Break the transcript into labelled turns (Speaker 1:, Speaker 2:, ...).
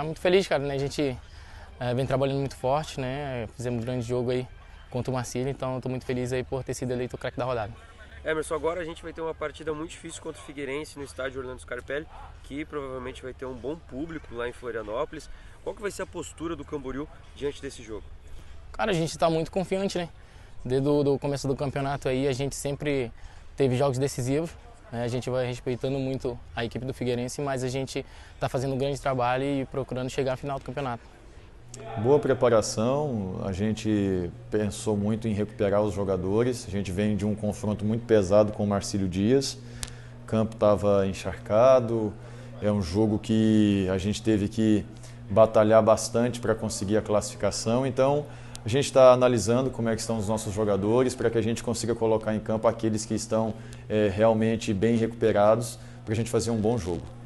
Speaker 1: Ah, muito feliz, cara, né? A gente é, vem trabalhando muito forte, né? Fizemos um grande jogo aí contra o Marcílio, então estou muito feliz aí por ter sido eleito o craque da rodada.
Speaker 2: Emerson, agora a gente vai ter uma partida muito difícil contra o Figueirense no estádio Orlando Scarpelli, que provavelmente vai ter um bom público lá em Florianópolis. Qual que vai ser a postura do Camboriú diante desse jogo?
Speaker 1: Cara, a gente está muito confiante, né? Desde o começo do campeonato aí a gente sempre teve jogos decisivos, né? A gente vai respeitando muito a equipe do Figueirense, mas a gente está fazendo um grande trabalho e procurando chegar à final do campeonato.
Speaker 3: Boa preparação, a gente pensou muito em recuperar os jogadores. A gente vem de um confronto muito pesado com o Marcílio Dias. O campo estava encharcado, é um jogo que a gente teve que batalhar bastante para conseguir a classificação. Então, a gente está analisando como é que estão os nossos jogadores para que a gente consiga colocar em campo aqueles que estão é, realmente bem recuperados para a gente fazer um bom jogo.